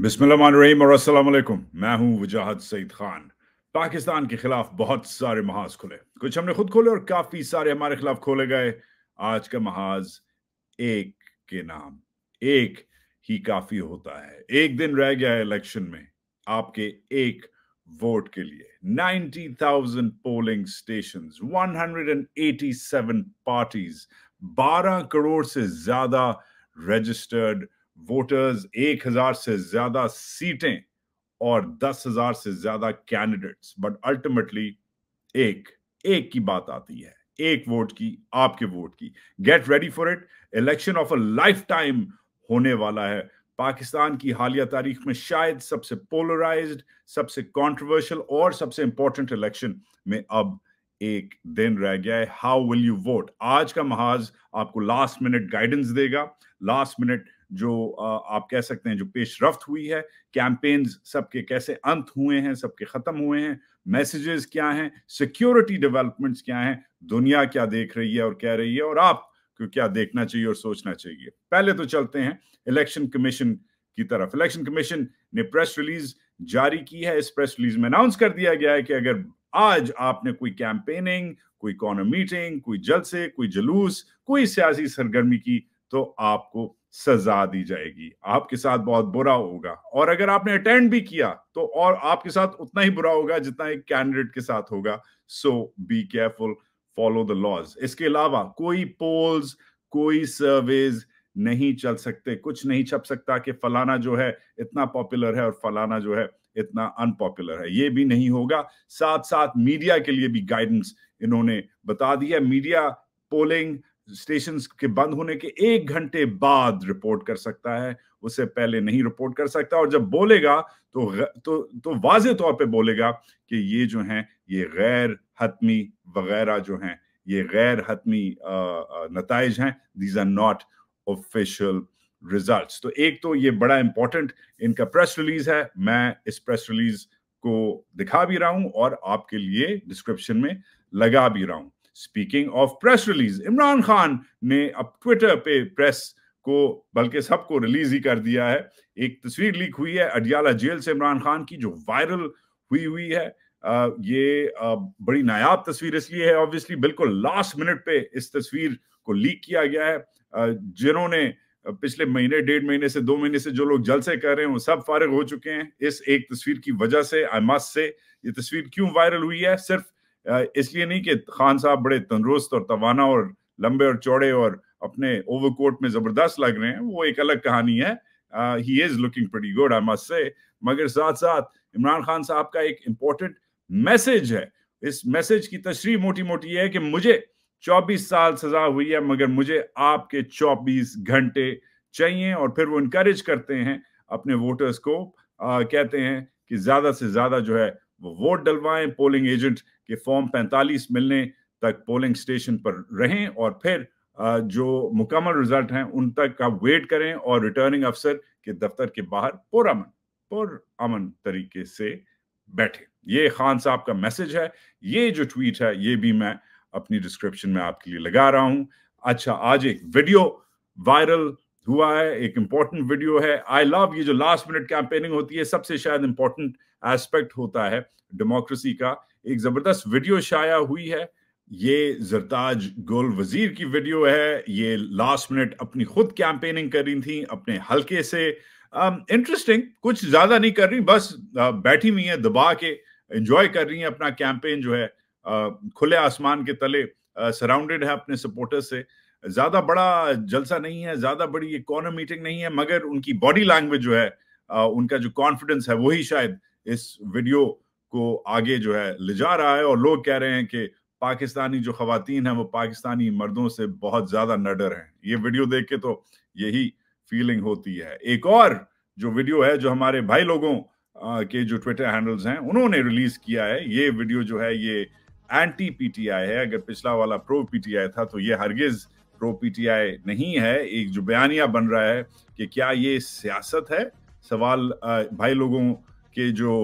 बिस्मिल्लाम और असलम मैं हूं वजाहत सईद खान पाकिस्तान के खिलाफ बहुत सारे महाज खुले कुछ हमने खुद खोले और काफी सारे हमारे खिलाफ खोले गए आज का महाज एक के नाम एक ही काफी होता है एक दिन रह गया है इलेक्शन में आपके एक वोट के लिए 90,000 पोलिंग स्टेशन 187 पार्टीज 12 करोड़ से ज्यादा रजिस्टर्ड वोटर्स एक हजार से ज्यादा सीटें और दस हजार से ज्यादा कैंडिडेट्स बट अल्टीमेटली एक एक की बात आती है एक वोट की आपके वोट की get ready for it election of a lifetime होने वाला है पाकिस्तान की हालिया तारीख में शायद सबसे पोलराइज्ड सबसे कंट्रोवर्शियल और सबसे इंपॉर्टेंट इलेक्शन में अब एक दिन रह गया है हाउ विल यू वोट आज का महाज आपको लास्ट मिनट गाइडेंस देगा लास्ट मिनट जो आप कह सकते हैं जो पेशरफ हुई है कैंपेन्स सबके कैसे अंत हुए हैं सबके ख़त्म हुए हैं मैसेजेस क्या हैं सिक्योरिटी डेवलपमेंट्स क्या हैं दुनिया क्या देख रही है और कह रही है और आप क्यों क्या देखना चाहिए और सोचना चाहिए पहले तो चलते हैं इलेक्शन कमीशन की तरफ इलेक्शन कमीशन ने प्रेस रिलीज जारी की है इस प्रेस रिलीज में अनाउंस कर दिया गया है कि अगर आज आपने कोई कैंपेनिंग कोई कॉर्नर मीटिंग कोई जलसे कोई जुलूस कोई सियासी सरगर्मी की तो आपको सजा दी जाएगी आपके साथ बहुत बुरा होगा और अगर आपने अटेंड भी किया तो और आपके साथ उतना ही बुरा होगा जितना एक कैंडिडेट के साथ होगा so be careful follow the laws इसके अलावा कोई पोल्स कोई सर्वेज नहीं चल सकते कुछ नहीं छप सकता कि फलाना जो है इतना पॉपुलर है और फलाना जो है इतना अनपॉपुलर है ये भी नहीं होगा साथ साथ मीडिया के लिए भी गाइडेंस इन्होंने बता दिया मीडिया पोलिंग स्टेशन के बंद होने के एक घंटे बाद रिपोर्ट कर सकता है उससे पहले नहीं रिपोर्ट कर सकता और जब बोलेगा तो तो तो वाज तौर पे बोलेगा कि ये जो है ये गैर हतमी वगैरह जो है ये गैर हतमी नतज हैं these are not official results तो एक तो ये बड़ा इंपॉर्टेंट इनका प्रेस रिलीज है मैं इस प्रेस रिलीज को दिखा भी रहा हूं और आपके लिए डिस्क्रिप्शन में लगा भी रहा हूं speaking of press release Imran Khan ने अब ट्विटर पे प्रेस को बल्कि सबको रिलीज ही कर दिया है एक तस्वीर लीक हुई है अडियाला जेल से इमरान खान की जो वायरल हुई हुई है आ, ये आ, बड़ी नायाब तस्वीर इसलिए है ऑब्वियसली बिल्कुल लास्ट मिनट पे इस तस्वीर को लीक किया गया है जिन्होंने पिछले महीने डेढ़ महीने से दो महीने से जो लोग जलसे कर रहे हैं वो सब फारग हो चुके हैं इस एक तस्वीर की वजह से आई से ये तस्वीर क्यों वायरल हुई है सिर्फ इसलिए नहीं कि खान साहब बड़े तंदुरुस्त और तवाना और लंबे और चौड़े और अपने ओवरकोट में जबरदस्त लग रहे हैं वो एक अलग कहानी है he is looking pretty good I must say मगर साथ साथ इमरान खान साहब का एक इम्पोर्टेंट मैसेज है इस मैसेज की तशरी मोटी मोटी है कि मुझे 24 साल सजा हुई है मगर मुझे आपके 24 घंटे चाहिए और फिर वो इनक्रेज करते हैं अपने वोटर्स को आ, कहते हैं कि ज्यादा से ज्यादा जो है वोट डलवाएं पोलिंग एजेंट के फॉर्म 45 मिलने तक पोलिंग स्टेशन पर रहें और फिर जो मुकम्मल रिजल्ट हैं उन तक आप वेट करें और रिटर्निंग अफसर के दफ्तर के बाहर पुरअमन अमन तरीके से बैठे ये खान साहब का मैसेज है ये जो ट्वीट है ये भी मैं अपनी डिस्क्रिप्शन में आपके लिए लगा रहा हूं अच्छा आज एक वीडियो वायरल हुआ है एक इंपॉर्टेंट वीडियो है आई लव ये जो लास्ट मिनट कैंपेनिंग होती है सबसे शायद इंपॉर्टेंट एस्पेक्ट होता है डेमोक्रेसी का एक जबरदस्त वीडियो शाया हुई है ये जरताज गोल वजीर की वीडियो है ये लास्ट मिनट अपनी खुद कैंपेनिंग कर रही थी अपने हल्के से इंटरेस्टिंग um, कुछ ज्यादा नहीं कर रही बस uh, बैठी हुई है दबा के एंजॉय कर रही है अपना कैंपेन जो है uh, खुले आसमान के तले सराउंडेड uh, है अपने सपोर्टर्स से ज्यादा बड़ा जलसा नहीं है ज्यादा बड़ी कॉर्नर मीटिंग नहीं है मगर उनकी बॉडी लैंग्वेज जो है उनका जो कॉन्फिडेंस है वही शायद इस वीडियो को आगे जो है ले जा रहा है और लोग कह रहे हैं कि पाकिस्तानी जो खातन हैं वो पाकिस्तानी मर्दों से बहुत ज्यादा नडर हैं ये वीडियो देख के तो यही फीलिंग होती है एक और जो वीडियो है जो हमारे भाई लोगों के जो ट्विटर हैंडल्स हैं उन्होंने रिलीज किया है ये वीडियो जो है ये एंटी पीटीआई है अगर पिछला वाला प्रो पीटीआई था तो ये हरगिज प्रो पीटीआई नहीं है एक जो बयानिया बन रहा है कि क्या ये सियासत है सवाल भाई लोगों के जो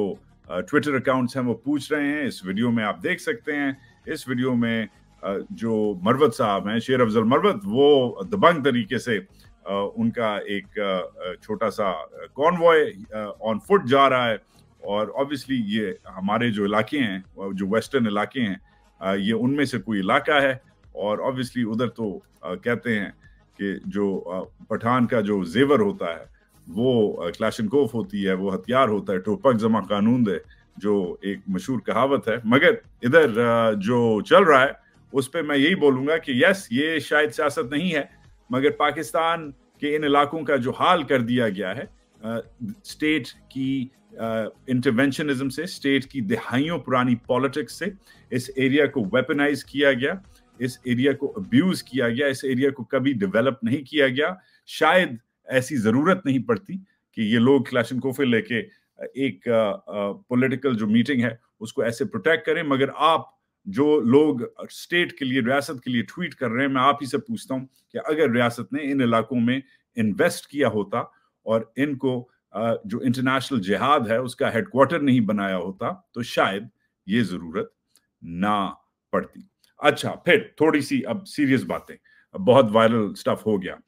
ट्विटर अकाउंट्स हैं वो पूछ रहे हैं इस वीडियो में आप देख सकते हैं इस वीडियो में जो मरवत साहब हैं शेर अफजल मरवत वो दबंग तरीके से उनका एक छोटा सा कॉन्वॉय ऑन फुट जा रहा है और ऑब्वियसली ये हमारे जो इलाके हैं जो वेस्टर्न इलाके हैं ये उनमें से कोई इलाका है और ऑब्वियसली उधर तो कहते हैं कि जो पठान का जो जेवर होता है वो कोफ होती है वो हथियार होता है टोपक जमा कानून दे जो एक मशहूर कहावत है मगर इधर जो चल रहा है उस पर मैं यही बोलूंगा कि यस ये शायद सियासत नहीं है मगर पाकिस्तान के इन इलाकों का जो हाल कर दिया गया है स्टेट की इंटरवेंशनिज्म से स्टेट की दिहाइयों पुरानी पॉलिटिक्स से इस एरिया को वेपनाइज किया गया इस एरिया को अब्यूज किया गया इस एरिया को कभी डेवलप नहीं किया गया शायद ऐसी जरूरत नहीं पड़ती कि ये लोग कोफे लेके एक पॉलिटिकल जो मीटिंग है उसको ऐसे प्रोटेक्ट करें मगर आप जो लोग स्टेट के लिए रियासत के लिए ट्वीट कर रहे हैं मैं आप ही से पूछता हूं कि अगर रियासत ने इन इलाकों में इन्वेस्ट किया होता और इनको जो इंटरनेशनल जिहाद है उसका हेडक्वार्टर नहीं बनाया होता तो शायद ये जरूरत ना पड़ती अच्छा फिर थोड़ी सी अब सीरियस बातें बहुत वायरल स्टफ हो गया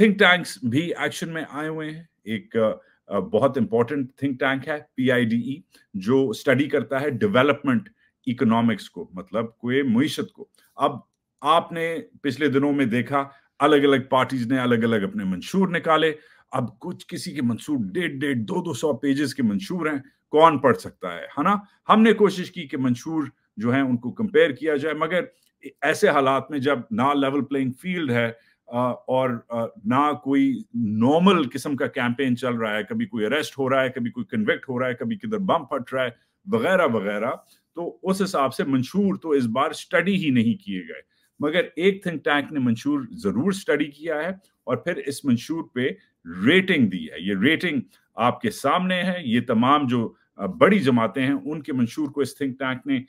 थिंक टैंक्स भी एक्शन में आए हुए हैं एक बहुत इंपॉर्टेंट थिंक टैंक है पी e, जो स्टडी करता है डेवलपमेंट इकोनॉमिक्स को मतलब कोई मीशत को अब आपने पिछले दिनों में देखा अलग अलग पार्टीज ने अलग अलग अपने मंशूर निकाले अब कुछ किसी के मंशूर डेढ़ डेढ़ दो दो सौ पेजेस के मंशूर हैं कौन पढ़ सकता है है ना हमने कोशिश की कि मंशूर जो है उनको कंपेयर किया जाए मगर ऐसे हालात में जब ना लेवल प्लेइंग फील्ड है और ना कोई नॉर्मल किस्म का कैंपेन चल रहा है कभी कोई अरेस्ट हो रहा है कभी कोई कन्वेक्ट हो रहा है कभी किधर बम फट रहा है वगैरह वगैरह तो उस हिसाब से मंशूर तो इस बार स्टडी ही नहीं किए गए मगर एक थिंक टैंक ने मंशूर जरूर स्टडी किया है और फिर इस मंशूर पे रेटिंग दी है ये रेटिंग आपके सामने है ये तमाम जो बड़ी जमातें हैं उनके मंशूर को इस थिंक टैंक ने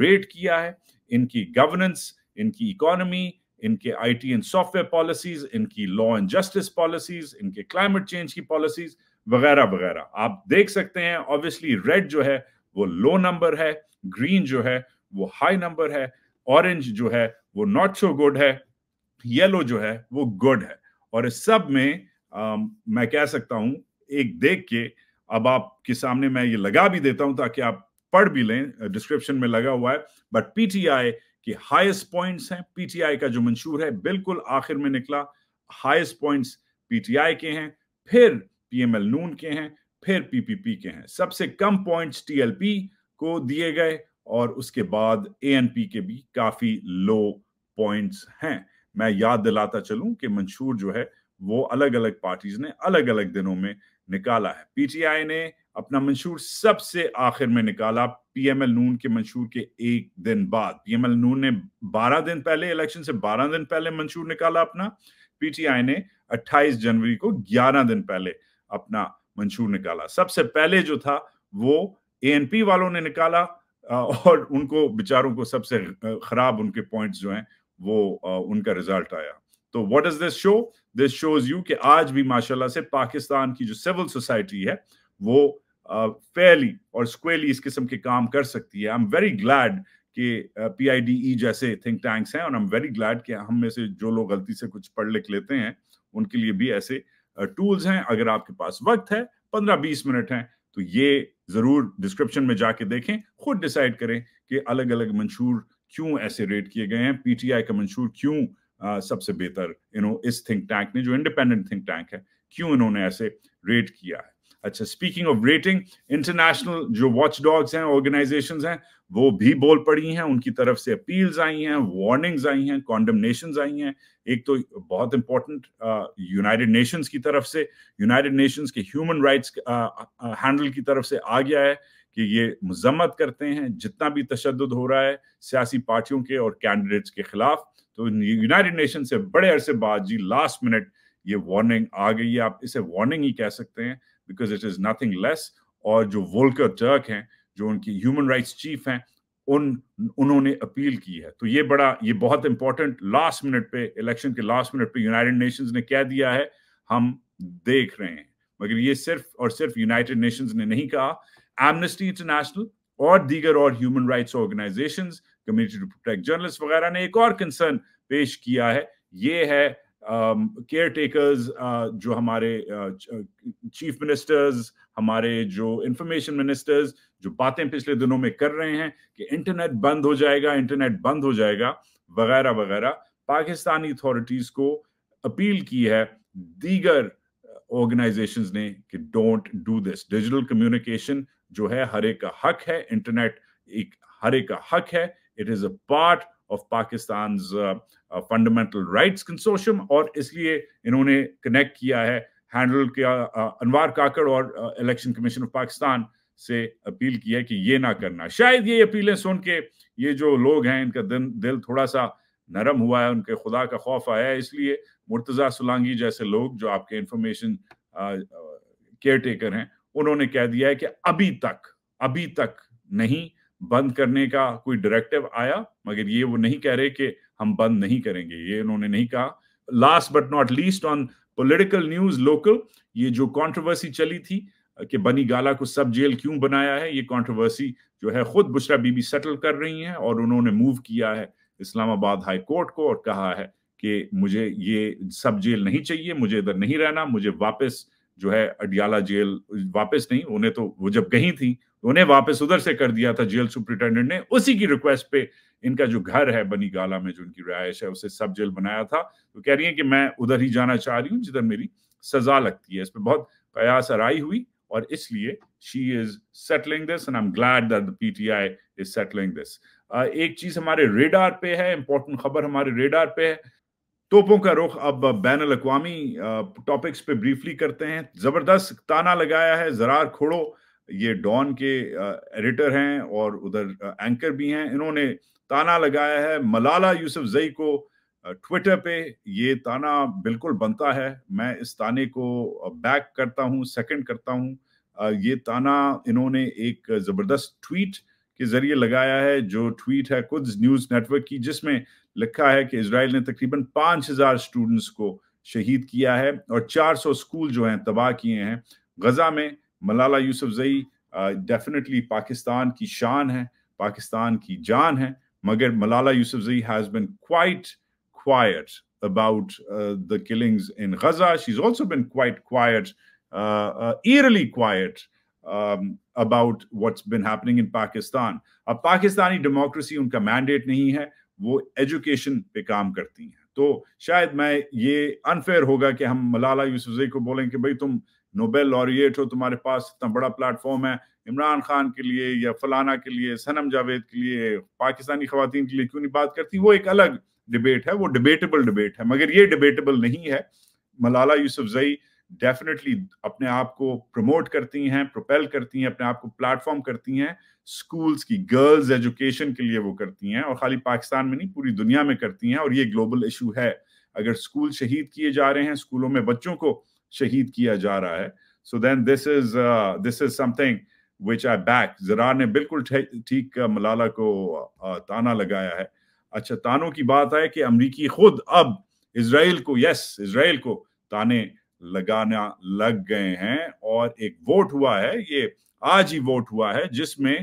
रेट किया है इनकी गवर्नेंस इनकी इकोनमी इनके आईटी एंड सॉफ्टवेयर पॉलिसीज इनकी लॉ एंड जस्टिस पॉलिसीज इनके क्लाइमेट चेंज की पॉलिसीज वगैरह वगैरह आप देख सकते हैं ऑब्वियसली रेड जो है वो लो नंबर है ग्रीन जो है वो हाई नंबर है ऑरेंज जो है वो नॉट सो गुड है येलो जो है वो गुड है और इस सब में आ, मैं कह सकता हूं एक देख के अब आपके सामने मैं ये लगा भी देता हूं ताकि आप पढ़ भी लें डिस्क्रिप्शन में लगा हुआ है बट पीटीआई कि हाईएस्ट पॉइंट्स हैं पीटीआई का जो मंशूर है बिल्कुल आखिर में निकला हाईएस्ट पॉइंट्स पीटीआई के हैं फिर पीएमएल नून के हैं फिर पीपीपी के हैं सबसे कम पॉइंट्स टीएलपी को दिए गए और उसके बाद एएनपी के भी काफी लो पॉइंट्स हैं मैं याद दिलाता चलूं कि मंशूर जो है वो अलग अलग पार्टीज ने अलग अलग दिनों में निकाला है पीटीआई ने अपना मंशूर सबसे आखिर में निकाला पीएमएल नून के मंशूर के एक दिन बाद पीएमएल नून ने 12 दिन पहले इलेक्शन से 12 दिन पहले मंशूर निकाला अपना पीटीआई ने 28 जनवरी को 11 दिन पहले अपना मंशूर निकाला सबसे पहले जो था वो एएनपी वालों ने निकाला और उनको बेचारों को सबसे खराब उनके पॉइंट जो है वो उनका रिजल्ट आया तो what is this show this shows you कि आज भी माशाल्लाह से पाकिस्तान की जो सिविल सोसाइटी है वो फेयरली और स्क्वेली इस किस्म के काम कर सकती है आई एम वेरी ग्लैड कि पीआईडीई e जैसे थिंक टैंक्स हैं और आई एम वेरी ग्लैड कि हम में से जो लोग गलती से कुछ पढ़ लिख लेते हैं उनके लिए भी ऐसे टूल्स हैं अगर आपके पास वक्त है पंद्रह बीस मिनट हैं तो ये जरूर डिस्क्रिप्शन में जाके देखें खुद डिसाइड करें कि अलग अलग मंशूर क्यों ऐसे रेट किए गए हैं पीटीआई का मंशूर क्यों आ, सबसे बेहतर यू नो इस थिंक टैंक ने जो इंडिपेंडेंट थिंक टैंक है क्यों इन्होंने ऐसे रेट किया है अच्छा स्पीकिंग ऑफ रेटिंग इंटरनेशनल जो वॉच डॉग्स हैं ऑर्गेनाइजेशन हैं वो भी बोल पड़ी हैं उनकी तरफ से अपील्स आई हैं वार्निंग्स आई हैं कॉन्डमनेशन आई हैं एक तो बहुत इंपॉर्टेंट यूनाइटेड नेशंस की तरफ से यूनाइटेड नेशंस के ह्यूमन राइट्स हैंडल की तरफ से आ गया है कि ये मजम्मत करते हैं जितना भी तशद हो रहा है सियासी पार्टियों के और कैंडिडेट्स के खिलाफ तो यूनाइटेड नेशन से बड़े अरसे बाद जी लास्ट मिनट ये वार्निंग आ गई है आप इसे वार्निंग ही कह सकते हैं because it is nothing less और जो वोल्कर टर्क हैं जो उनकी ह्यूमन राइट्स चीफ हैं उन उन्होंने अपील की है तो ये बड़ा ये बहुत इंपॉर्टेंट लास्ट मिनट पे इलेक्शन के लास्ट मिनट पे यूनाइटेड नेशंस ने क्या दिया है हम देख रहे हैं मगर ये सिर्फ और सिर्फ यूनाइटेड नेशंस ने नहीं कहा एमनेस्टी इंटरनेशनल और दीगर और human rights organisations community to protect journalist वगैरह ने एक और कंसर्न पेश किया है ये है केयर um, टेकर्स uh, जो हमारे चीफ uh, मिनिस्टर्स uh, हमारे जो इंफॉर्मेशन मिनिस्टर्स जो बातें पिछले दिनों में कर रहे हैं कि इंटरनेट बंद हो जाएगा इंटरनेट बंद हो जाएगा वगैरह वगैरह पाकिस्तानी अथॉरिटीज को अपील की है दीगर ऑर्गेनाइजेशन ने कि don't do this digital communication जो है हर एक का हक है इंटरनेट एक हर एक का हक है it is a part of Pakistan fundamental rights consortium और इसलिए इन्होंने कनेक्ट किया है हैंडल किया अनवार uh, काकड़ और इलेक्शन कमीशन ऑफ पाकिस्तान से अपील की है कि ये ना करना शायद ये अपीलें सुन के ये जो लोग हैं इनका दिन दिल थोड़ा सा नरम हुआ है उनके खुदा का खौफ आया है इसलिए मुर्तज़ा सुलांगी जैसे लोग जो आपके इंफॉर्मेशन केयर टेकर हैं उन्होंने कह दिया है कि अभी तक अभी तक नहीं बंद करने का कोई डायरेक्टिव आया मगर ये वो नहीं कह रहे कि हम बंद नहीं करेंगे ये उन्होंने नहीं कहा last but not least on political news local ये जो कंट्रोवर्सी चली थी कि बनी गाला को सब जेल क्यों बनाया है ये कंट्रोवर्सी जो है खुद बुशरा बीबी सेटल कर रही हैं और उन्होंने मूव किया है इस्लामाबाद हाई कोर्ट को और कहा है कि मुझे ये सब जेल नहीं चाहिए मुझे इधर नहीं रहना मुझे वापस जो है अडियाला जेल वापस नहीं उन्हें तो वो जब गई थी तो उन्हें वापस उधर से कर दिया था जेल सुप्रिंटेंडेंट ने उसी की रिक्वेस्ट पे इनका जो घर है बनी गाला में जो इनकी रिहायश है उसे सब जेल बनाया था तो कह रही है कि मैं उधर ही जाना चाह रही हूँ जिधर मेरी सजा लगती है इस पर बहुत कयास आई हुई और इसलिए she is settling this and I am glad that the PTI is settling this एक चीज हमारे रेडार पे है इंपॉर्टेंट खबर हमारे रेडार पे है तोपों का रुख अब बैन अवी टॉपिक्स पे ब्रीफली करते हैं जबरदस्त ताना लगाया है जरार खोड़ो ये डॉन के एडिटर हैं और उधर एंकर भी हैं इन्होंने ताना लगाया है मलाला यूसुफ जई को ट्विटर पे ये ताना बिल्कुल बनता है मैं इस ताने को बैक करता हूँ सेकंड करता हूँ ये ताना इन्होंने एक जबरदस्त ट्वीट के जरिए लगाया है जो ट्वीट है कुछ न्यूज नेटवर्क की जिसमें लिखा है कि इसराइल ने तकरीबन 5000 स्टूडेंट्स को शहीद किया है और 400 स्कूल जो हैं तबाह किए हैं गजा में मलाला जई डेफिनेटली पाकिस्तान की शान है पाकिस्तान की जान है मगर मलाला जई has been quiet quiet about the killings in Gaza she is also been quiet quiet uh, quiet um, about what's been happening in Pakistan. अब पाकिस्तानी डेमोक्रेसी उनका मैंडेट नहीं है वो एजुकेशन पे काम करती हैं तो शायद मैं ये अनफेयर होगा कि हम मलाला यूसुफजई को बोलें कि भाई तुम नोबेल लॉरिएट हो तुम्हारे पास इतना बड़ा प्लेटफॉर्म है इमरान खान के लिए या फलाना के लिए सनम जावेद के लिए पाकिस्तानी खातन के लिए क्यों नहीं बात करती वो एक अलग डिबेट है वो डिबेटेबल डिबेट है मगर ये डिबेटेबल नहीं है मलाला यूसुफजई डेफिनेटली अपने आप को प्रमोट करती हैं प्रोपेल करती हैं अपने आप को प्लेटफॉर्म करती हैं स्कूल्स की गर्ल्स एजुकेशन के लिए वो करती हैं और खाली पाकिस्तान में नहीं पूरी दुनिया में करती हैं और ये ग्लोबल इशू है अगर स्कूल शहीद किए जा रहे हैं स्कूलों में बच्चों को शहीद किया जा रहा है so then this is this is something which I back जरा ने बिल्कुल ठीक मलाला को uh, ताना लगाया है अच्छा तानों की बात है कि अमरीकी खुद अब इसराइल को यस yes, इसराइल को ताने लगाना लग गए हैं और एक वोट हुआ है ये आज ही वोट हुआ है जिसमें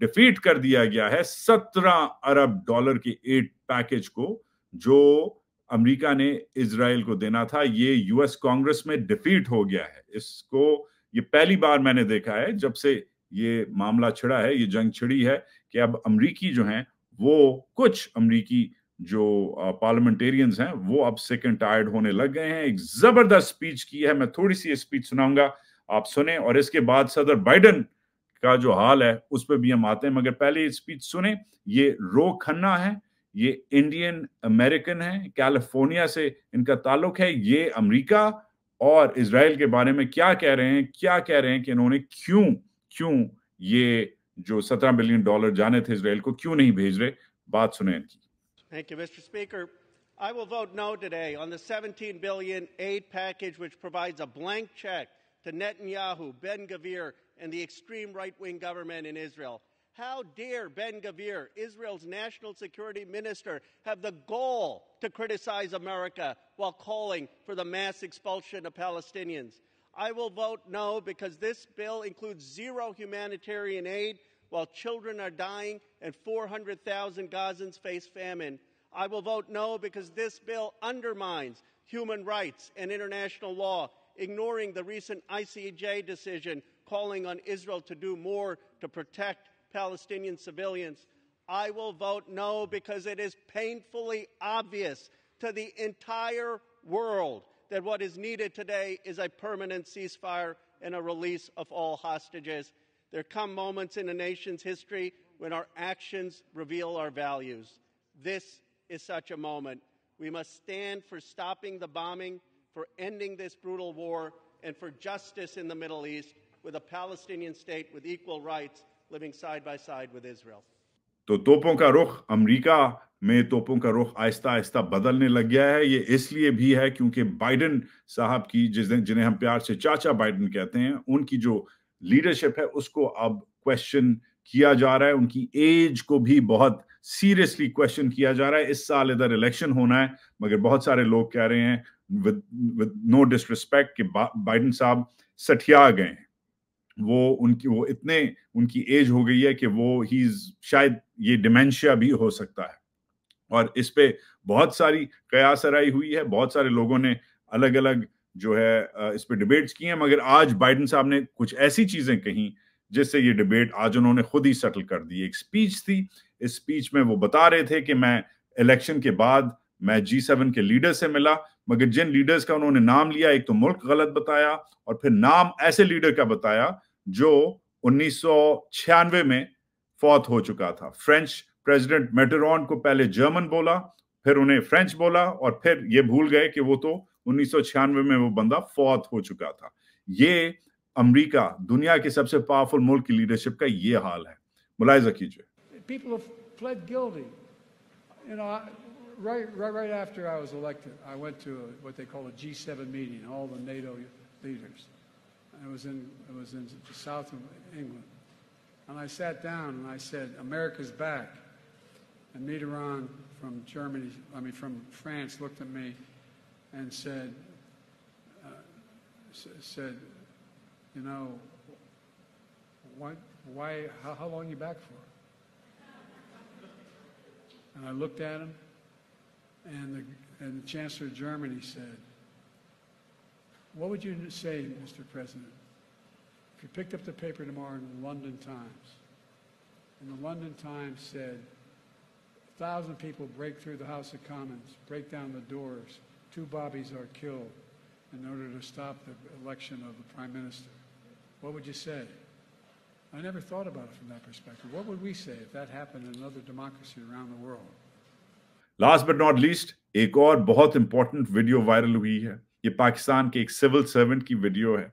डिफीट कर दिया गया है सत्रह अरब डॉलर के एड पैकेज को जो अमेरिका ने इसराइल को देना था ये यूएस कांग्रेस में डिफीट हो गया है इसको ये पहली बार मैंने देखा है जब से ये मामला छिड़ा है ये जंग छिड़ी है कि अब अमरीकी जो है वो कुछ अमरीकी जो पार्लियामेंटेरियंस हैं वो अब सेकेंड टायर्ड होने लग गए हैं एक जबरदस्त स्पीच की है मैं थोड़ी सी स्पीच सुनाऊंगा आप सुने और इसके बाद सदर बाइडन का जो हाल है उस पर भी हम आते हैं मगर पहले ये स्पीच सुने ये रो खन्ना है ये इंडियन अमेरिकन है कैलिफोर्निया से इनका ताल्लुक है ये अमेरिका और इसराइल के बारे में क्या कह रहे हैं क्या कह रहे हैं कि इन्होंने क्यों क्यों ये जो सत्रह बिलियन डॉलर जाने थे इसराइल को क्यों नहीं भेज रहे बात सुने इनकी Thank you, Mr. Speaker. I will vote no today on the 17 billion aid package which provides a blank check to Netanyahu, Ben Gavir, and the extreme right-wing government in Israel. How dare Ben Gavir, Israel's national security minister, have the gall to criticize America while calling for the mass expulsion of Palestinians? I will vote no because this bill includes zero humanitarian aid while children are dying and 400,000 Gazans face famine. I will vote no because this bill undermines human rights and international law, ignoring the recent ICJ decision calling on Israel to do more to protect Palestinian civilians. I will vote no because it is painfully obvious to the entire world that what is needed today is a permanent ceasefire and a release of all hostages. There come moments in a nation's history when our actions reveal our values. This is such a moment. We must stand for stopping the bombing, for ending this brutal war, and for justice in the Middle East with a Palestinian state with equal rights living side by side with Israel. तो तोपों का रुख America में तोपों का रुख आहिस्ता आहिस्ता बदलने लग गया है ये इसलिए भी है क्योंकि बाइडन साहब की जिस जिन्हें हम प्यार से चाचा बाइडन कहते हैं उनकी जो लीडरशिप है उसको अब क्वेश्चन किया जा रहा है उनकी एज को भी बहुत सीरियसली क्वेश्चन किया जा रहा है इस साल इधर इलेक्शन होना है मगर बहुत सारे लोग कह रहे हैं विद विद नो डिसरिस्पेक्ट कि बाइडन साहब सठिया गए हैं वो उनकी वो इतने उनकी एज हो गई है कि वो ही शायद ये डिमेंशिया भी हो सकता है और इस पे बहुत सारी कयासराई हुई है बहुत सारे लोगों ने अलग अलग जो है इस पर डिबेट्स की हैं मगर आज बाइडन साहब ने कुछ ऐसी चीजें कही जिससे ये डिबेट आज उन्होंने खुद ही सेटल कर दी एक स्पीच थी इस स्पीच में वो बता रहे थे कि मैं इलेक्शन के बाद मैं जी सेवन के लीडर से मिला मगर जिन लीडर्स का उन्होंने नाम लिया एक तो मुल्क गलत बताया और फिर नाम ऐसे लीडर का बताया जो छियानवे में फौत हो चुका था फ्रेंच प्रेसिडेंट मेटेरॉन को पहले जर्मन बोला फिर उन्हें फ्रेंच बोला और फिर ये भूल गए कि वो तो उन्नीस में वो बंदा फौत हो चुका था ये अमेरिका दुनिया के सबसे पावरफुल मुल्क की लीडरशिप का ये हाल Right, right, after I was elected, I went to what they call a G7 meeting, all the NATO leaders. I was in, I was in the south of England. And I sat down and I said, America's back. And Mitterrand from Germany, I mean, from France looked at me and said, uh, said, you know, why, why, how, how long you back for? And I looked at him, and the, and the Chancellor of Germany said, what would you say, Mr. President, if you picked up the paper tomorrow in the London Times, and the London Times said, a thousand people break through the House of Commons, break down the doors, two Bobbies are killed in order to stop the election of the prime minister. What would you say? I never thought about it from that perspective. What would we say if that happened in another democracy around the world? Last but not least, एक और बहुत video viral. Viral हुई है civil Pakistan के एक civil servant की video है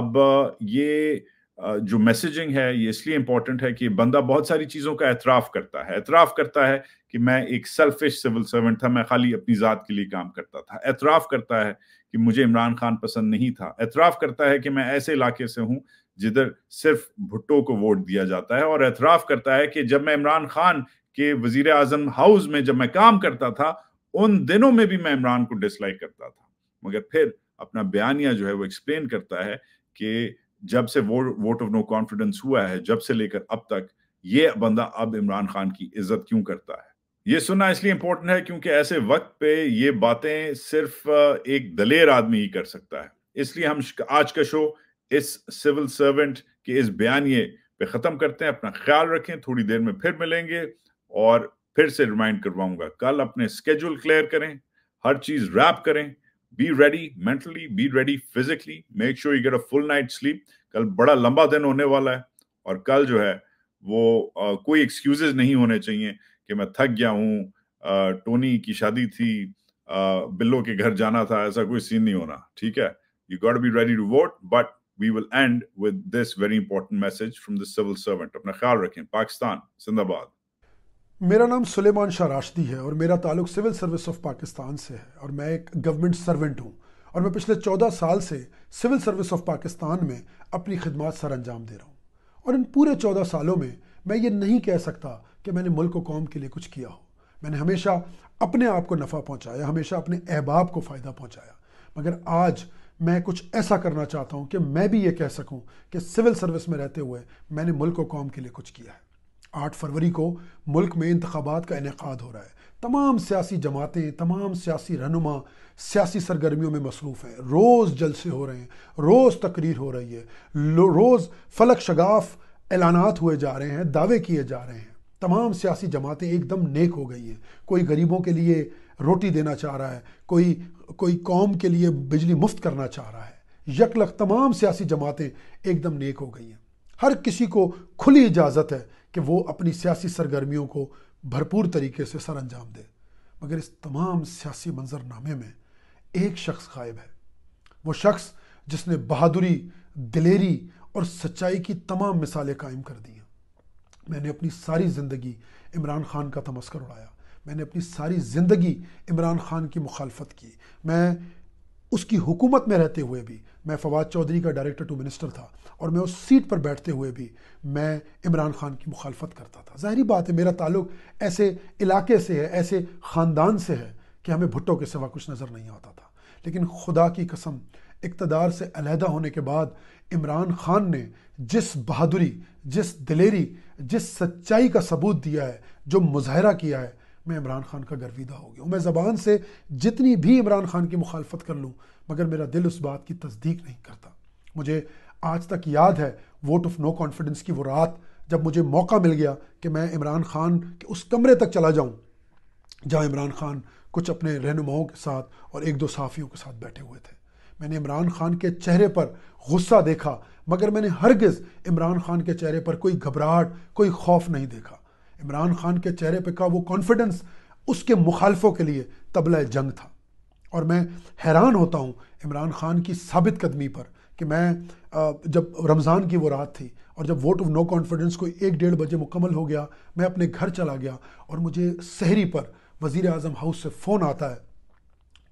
अब ये जो मैसेजिंग है ये इसलिए इंपॉर्टेंट है कि बंदा बहुत सारी चीज़ों का एतराफ़ करता है एतराफ़ करता है कि मैं एक सेल्फिश सिविल सर्वेंट था मैं खाली अपनी ज़ात के लिए काम करता था एतराफ़ करता है कि मुझे इमरान खान पसंद नहीं था एतराफ़ करता है कि मैं ऐसे इलाके से हूँ जिधर सिर्फ भुट्टो को वोट दिया जाता है और एतराफ़ करता है कि जब मैं इमरान खान के वजीर अजम हाउस में जब मैं काम करता था उन दिनों में भी मैं इमरान को डिसलाइक करता था मगर फिर अपना बयानिया जो है वो एक्सप्लेन करता है कि जब से वो वोट ऑफ नो कॉन्फिडेंस हुआ है जब से लेकर अब तक ये बंदा अब इमरान खान की इज्जत क्यों करता है ये सुनना इसलिए इंपॉर्टेंट है क्योंकि ऐसे वक्त पे ये बातें सिर्फ एक दलेर आदमी ही कर सकता है इसलिए हम आज का शो इस सिविल सर्वेंट के इस ये पे खत्म करते हैं अपना ख्याल रखें थोड़ी देर में फिर मिलेंगे और फिर से रिमाइंड करवाऊंगा कल अपने स्केड्यूल क्लियर करें हर चीज रैप करें be ready mentally be ready physically make sure you get a full night sleep कल बड़ा लंबा दिन होने वाला है और कल जो है वो आ, कोई एक्सक्यूजेज नहीं होने चाहिए कि मैं थक गया हूँ टोनी की शादी थी आ, बिल्लो के घर जाना था ऐसा कोई सीन नहीं होना ठीक है you got be ready to vote but we will end with this very important message from the civil servant अपना ख्याल रखें पाकिस्तान जिंदाबाद हम्म। मेरा नाम सुलेमान शाह राशदी है और मेरा ताल्लुक सिविल सर्विस ऑफ पाकिस्तान से है और मैं एक गवर्नमेंट सर्वेंट हूँ और मैं पिछले चौदह साल से सिविल सर्विस ऑफ पाकिस्तान में अपनी खिदमत सर अंजाम दे रहा हूँ और इन पूरे चौदह सालों में मैं ये नहीं कह सकता कि मैंने मुल्क व कौम के लिए कुछ किया हो मैंने हमेशा अपने आप को नफ़ा पहुँचाया हमेशा अपने अहबाब को फ़ायदा पहुँचाया मगर आज मैं कुछ ऐसा करना चाहता हूँ कि मैं भी ये कह सकूँ कि सिविल सर्विस में रहते हुए मैंने मुल्क व कौम के लिए कुछ किया है आठ फरवरी को मुल्क में इंतबात का इनका हो रहा है तमाम सियासी जमातें तमाम सियासी रहनुमा सियासी सरगर्मियों में मसरूफ़ हैं रोज़ जलसे हो रहे हैं रोज़ तकरीर हो रही है रोज़ फलक शगाफ ऐलानात हुए जा रहे हैं दावे किए जा रहे हैं तमाम सियासी जमातें एकदम नेक हो गई हैं कोई गरीबों के लिए रोटी देना चाह रहा है कोई कोई कौम के लिए बिजली मुफ्त करना चाह रहा है यकलक तमाम सियासी जमातें एकदम नेक हो गई हैं हर किसी को खुली इजाज़त है कि वो अपनी सियासी सरगर्मियों को भरपूर तरीके से सर अंजाम दे मगर इस तमाम सियासी मंजरनामे में एक शख्स गायब है वो शख्स जिसने बहादुरी दिलेरी और सच्चाई की तमाम मिसालें कायम कर दी हैं मैंने अपनी सारी ज़िंदगी इमरान खान का तमस्कर उड़ाया मैंने अपनी सारी ज़िंदगी इमरान खान की मुखालफत की मैं उसकी हुकूमत में रहते हुए भी मैं फवाद चौधरी का डायरेक्टर टू मिनिस्टर था और मैं उस सीट पर बैठते हुए भी मैं इमरान खान की मुखालफत करता था जाहिर बात है मेरा ताल्लुक ऐसे इलाके से है ऐसे ख़ानदान से है कि हमें भुट्टो के सिवा कुछ नज़र नहीं आता था लेकिन खुदा की कसम इकतदार से अलहदा होने के बाद इमरान खान ने जिस बहादुरी जिस दिलेरी जिस सच्चाई का सबूत दिया है जो मुजाहरा किया है मैं इमरान खान का गर्विदा हो गया हूँ मैं ज़बान से जितनी भी इमरान खान की मुखालफत कर लूँ मगर मेरा दिल उस बात की तस्दीक नहीं करता मुझे आज तक याद है वोट ऑफ नो कॉन्फिडेंस की वो रात जब मुझे मौका मिल गया कि मैं इमरान खान के उस कमरे तक चला जाऊँ जहाँ इमरान खान कुछ अपने रहनुमाओं के साथ और एक दो साफ़ियों के साथ बैठे हुए थे मैंने इमरान खान के चेहरे पर गुस्सा देखा मगर मैंने हरगज़ इमरान खान के चेहरे पर कोई घबराहट कोई खौफ नहीं देखा इमरान खान के चेहरे पर का वो कॉन्फिडेंस उसके मुखालफों के लिए तबला जंग था और मैं हैरान होता हूँ इमरान खान की साबित कदमी पर कि मैं जब रमज़ान की वो रात थी और जब वोट ऑफ नो कॉन्फिडेंस को एक डेढ़ बजे मुकम्मल हो गया मैं अपने घर चला गया और मुझे शहरी पर वज़ी अजम हाउस से फ़ोन आता है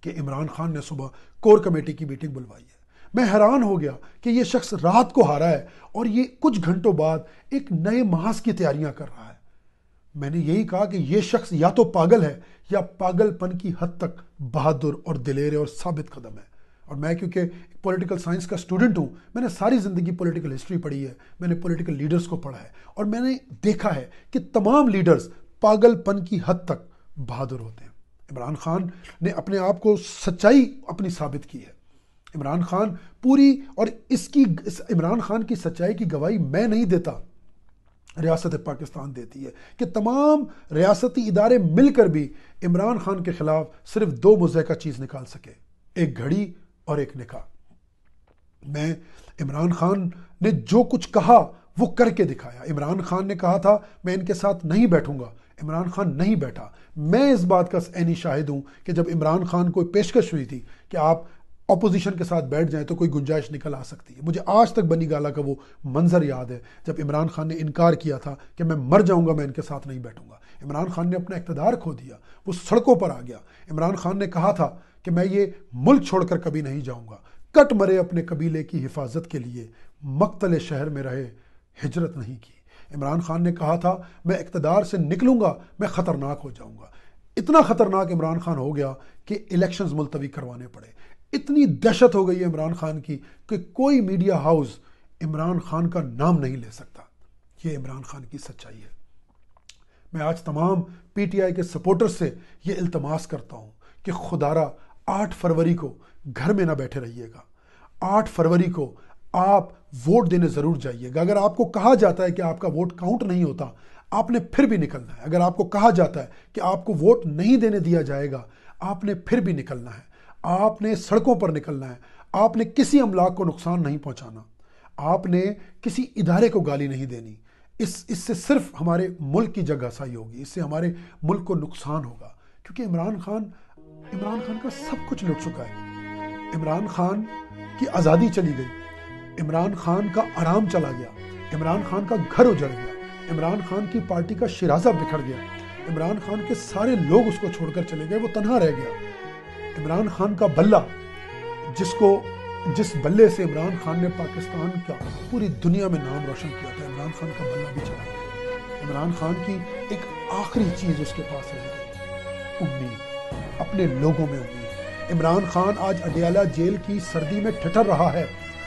कि इमरान खान ने सुबह कोर कमेटी की मीटिंग बुलवाई है मैं हैरान हो गया कि ये शख्स रात को हारा है और ये कुछ घंटों बाद एक नए महाज की तैयारियाँ कर रहा है मैंने यही कहा कि यह शख्स या तो पागल है या पागलपन की हद तक बहादुर और दिलेर और साबित कदम है और मैं क्योंकि पॉलिटिकल साइंस का स्टूडेंट हूँ मैंने सारी ज़िंदगी पॉलिटिकल हिस्ट्री पढ़ी है मैंने पॉलिटिकल लीडर्स को पढ़ा है और मैंने देखा है कि तमाम लीडर्स पागलपन की हद तक बहादुर होते हैं इमरान खान ने अपने आप को सच्चाई अपनी साबित की है इमरान खान पूरी और इसकी इस इमरान खान की सच्चाई की गवाही मैं नहीं देता रियासत पाकिस्तान देती है कि तमाम रियासती इदारे मिलकर भी इमरान खान के ख़िलाफ़ सिर्फ दो मुजैका चीज़ निकाल सके एक घड़ी और एक निका मैं इमरान खान ने जो कुछ कहा वो करके दिखाया इमरान खान ने कहा था मैं इनके साथ नहीं बैठूंगा इमरान खान नहीं बैठा मैं इस बात का एनी शाहिद हूं कि जब इमरान खान को पेशकश हुई थी कि आप अपोजिशन के साथ बैठ जाए तो कोई गुंजाइश निकल आ सकती है मुझे आज तक बनी गाला का वो मंजर याद है जब इमरान खान ने इनकार किया था कि मैं मर जाऊंगा मैं इनके साथ नहीं बैठूंगा इमरान खान ने अपना इकतदार खो दिया वो सड़कों पर आ गया इमरान खान ने कहा था कि मैं ये मुल्क छोड़कर कभी नहीं जाऊँगा कट मरे अपने कबीले की हिफाजत के लिए मकतल शहर में रहे हिजरत नहीं की इमरान खान ने कहा था मैं इकतदार से निकलूंगा मैं ख़तरनाक हो जाऊँगा इतना ख़तरनाक इमरान खान हो गया कि इलेक्शंस मुलतवी करवाने पड़े इतनी दहशत हो गई है इमरान खान की कि कोई मीडिया हाउस इमरान खान का नाम नहीं ले सकता ये इमरान खान की सच्चाई है मैं आज तमाम पीटीआई के सपोर्टर से ये इल्तमास करता हूँ कि खुदारा आठ फरवरी को घर में ना बैठे रहिएगा आठ फरवरी को आप वोट देने ज़रूर जाइएगा अगर आपको कहा जाता है कि आपका वोट काउंट नहीं होता आपने फिर भी निकलना है अगर आपको कहा जाता है कि आपको वोट नहीं देने दिया जाएगा आपने फिर भी निकलना है आपने सड़कों पर निकलना है आपने किसी अमलाक को नुकसान नहीं पहुंचाना आपने किसी इदारे को गाली नहीं देनी इस इससे सिर्फ हमारे मुल्क की जगह सही होगी इससे हमारे मुल्क को नुकसान होगा क्योंकि इमरान खान इमरान खान का सब कुछ लुट चुका है इमरान खान की आज़ादी चली गई इमरान खान का आराम चला गया इमरान खान का घर उजड़ गया इमरान खान की पार्टी का शराजा बिखर गया इमरान खान के सारे लोग उसको छोड़कर चले गए वो तनहा रह गया इमरान खान का बल्ला जिसको जिस बल्ले से इमरान खान ने पाकिस्तान का पूरी दुनिया में नाम रोशन किया था इमरान खान का बल्ला भी चला इमरान खान की एक आखिरी चीज़ उसके पास रह गई उम्मीद अपने लोगों में उम्मीद इमरान खान आज अडियाला जेल की सर्दी में ठिठर रहा है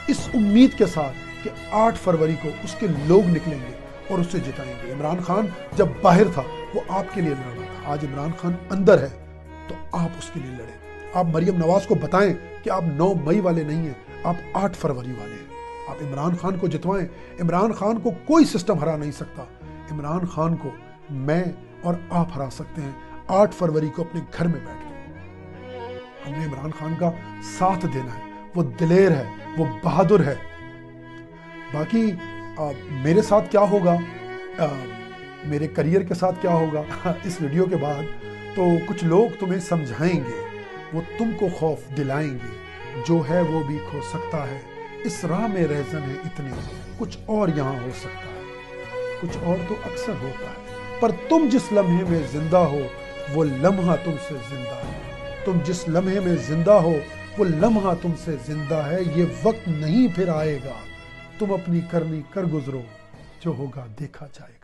इस उम्मीद के साथ कि 8 फरवरी को उसके लोग निकलेंगे और उसे जिताएंगे इमरान खान जब बाहर था वो आपके लिए लड़ रहा था आज इमरान खान अंदर है तो आप उसके लिए लड़े आप मरियम नवाज को बताएं कि आप 9 मई वाले नहीं हैं आप 8 फरवरी वाले हैं आप इमरान खान को जितवाएं इमरान खान को कोई सिस्टम हरा नहीं सकता इमरान खान को मैं और आप हरा सकते हैं 8 फरवरी को अपने घर में बैठ के हमने इमरान खान का साथ देना है वो दिलेर है वो बहादुर है बाकी आ, मेरे साथ क्या होगा आ, मेरे करियर के साथ क्या होगा इस वीडियो के बाद तो कुछ लोग तुम्हें समझाएंगे वो तुमको खौफ दिलाएंगे जो है वो भी खो सकता है इस राह में रहजन है इतने कुछ और यहाँ हो सकता है कुछ और तो अक्सर होता है पर तुम जिस लम्हे में जिंदा हो वो लम्हा तुमसे जिंदा है तुम जिस लम्हे में जिंदा हो वो लम्हा तुमसे जिंदा है ये वक्त नहीं फिर आएगा तुम अपनी करनी कर गुजरो जो होगा देखा जाएगा